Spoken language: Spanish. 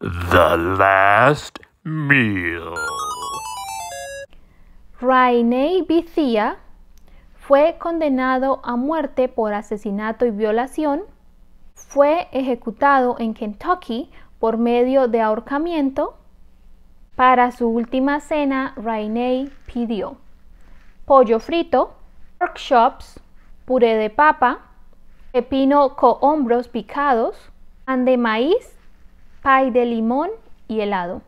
The last meal. Rainey Bithia fue condenado a muerte por asesinato y violación. Fue ejecutado en Kentucky por medio de ahorcamiento. Para su última cena, Rainey pidió pollo frito, pork chops, puré de papa, pepino con hombros picados, pan de maíz pay de limón y helado.